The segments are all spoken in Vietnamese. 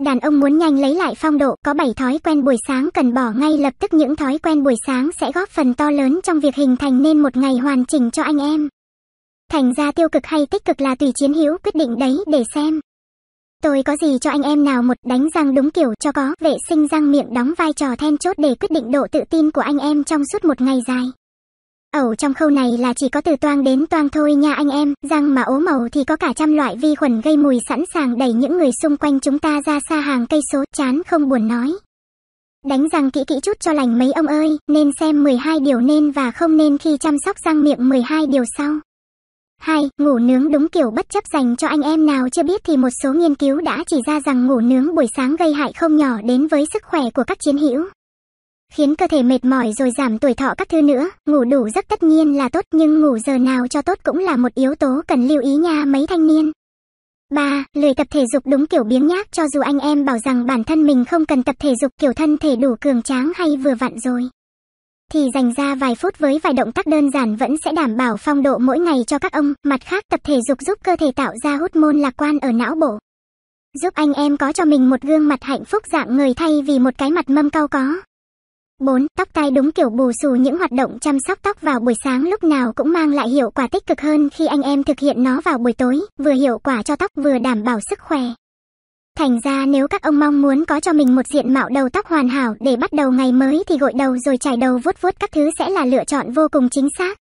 Đàn ông muốn nhanh lấy lại phong độ có 7 thói quen buổi sáng cần bỏ ngay lập tức những thói quen buổi sáng sẽ góp phần to lớn trong việc hình thành nên một ngày hoàn chỉnh cho anh em. Thành ra tiêu cực hay tích cực là tùy chiến hữu quyết định đấy để xem. Tôi có gì cho anh em nào một đánh răng đúng kiểu cho có vệ sinh răng miệng đóng vai trò then chốt để quyết định độ tự tin của anh em trong suốt một ngày dài. Ẩu trong khâu này là chỉ có từ toang đến toang thôi nha anh em, răng mà ố màu thì có cả trăm loại vi khuẩn gây mùi sẵn sàng đẩy những người xung quanh chúng ta ra xa hàng cây số, chán không buồn nói. Đánh răng kỹ kỹ chút cho lành mấy ông ơi, nên xem 12 điều nên và không nên khi chăm sóc răng miệng 12 điều sau. 2. Ngủ nướng đúng kiểu bất chấp dành cho anh em nào chưa biết thì một số nghiên cứu đã chỉ ra rằng ngủ nướng buổi sáng gây hại không nhỏ đến với sức khỏe của các chiến hữu khiến cơ thể mệt mỏi rồi giảm tuổi thọ các thứ nữa. Ngủ đủ giấc tất nhiên là tốt nhưng ngủ giờ nào cho tốt cũng là một yếu tố cần lưu ý nha mấy thanh niên. 3. Lười tập thể dục đúng kiểu biếng nhác cho dù anh em bảo rằng bản thân mình không cần tập thể dục kiểu thân thể đủ cường tráng hay vừa vặn rồi. Thì dành ra vài phút với vài động tác đơn giản vẫn sẽ đảm bảo phong độ mỗi ngày cho các ông. Mặt khác tập thể dục giúp cơ thể tạo ra hút môn lạc quan ở não bộ. Giúp anh em có cho mình một gương mặt hạnh phúc dạng người thay vì một cái mặt mâm cao có. 4. Tóc tai đúng kiểu bù xù những hoạt động chăm sóc tóc vào buổi sáng lúc nào cũng mang lại hiệu quả tích cực hơn khi anh em thực hiện nó vào buổi tối, vừa hiệu quả cho tóc vừa đảm bảo sức khỏe. Thành ra nếu các ông mong muốn có cho mình một diện mạo đầu tóc hoàn hảo để bắt đầu ngày mới thì gội đầu rồi chải đầu vuốt vuốt các thứ sẽ là lựa chọn vô cùng chính xác.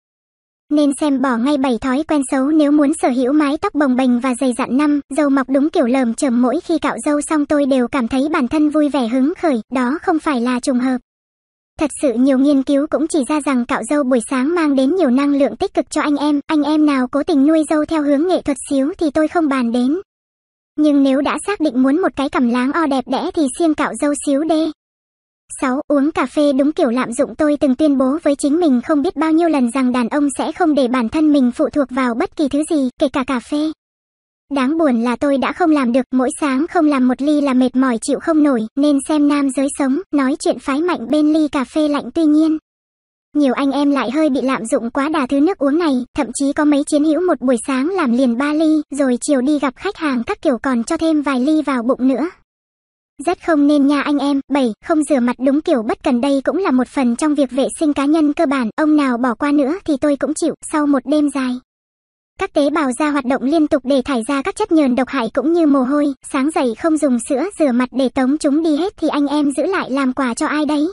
Nên xem bỏ ngay 7 thói quen xấu nếu muốn sở hữu mái tóc bồng bềnh và dày dặn năm, dâu mọc đúng kiểu lờm chởm mỗi khi cạo dâu xong tôi đều cảm thấy bản thân vui vẻ hứng khởi, đó không phải là trùng hợp. Thật sự nhiều nghiên cứu cũng chỉ ra rằng cạo dâu buổi sáng mang đến nhiều năng lượng tích cực cho anh em, anh em nào cố tình nuôi dâu theo hướng nghệ thuật xíu thì tôi không bàn đến. Nhưng nếu đã xác định muốn một cái cằm láng o đẹp đẽ thì siêng cạo dâu xíu đê. 6. Uống cà phê đúng kiểu lạm dụng tôi từng tuyên bố với chính mình không biết bao nhiêu lần rằng đàn ông sẽ không để bản thân mình phụ thuộc vào bất kỳ thứ gì, kể cả cà phê. Đáng buồn là tôi đã không làm được, mỗi sáng không làm một ly là mệt mỏi chịu không nổi, nên xem nam giới sống, nói chuyện phái mạnh bên ly cà phê lạnh tuy nhiên. Nhiều anh em lại hơi bị lạm dụng quá đà thứ nước uống này, thậm chí có mấy chiến hữu một buổi sáng làm liền ba ly, rồi chiều đi gặp khách hàng các kiểu còn cho thêm vài ly vào bụng nữa. Rất không nên nha anh em, 7, không rửa mặt đúng kiểu bất cần đây cũng là một phần trong việc vệ sinh cá nhân cơ bản, ông nào bỏ qua nữa thì tôi cũng chịu, sau một đêm dài. Các tế bào da hoạt động liên tục để thải ra các chất nhờn độc hại cũng như mồ hôi, sáng dậy không dùng sữa rửa mặt để tống chúng đi hết thì anh em giữ lại làm quà cho ai đấy.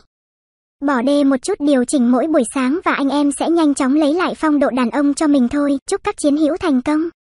Bỏ đê một chút điều chỉnh mỗi buổi sáng và anh em sẽ nhanh chóng lấy lại phong độ đàn ông cho mình thôi, chúc các chiến hữu thành công.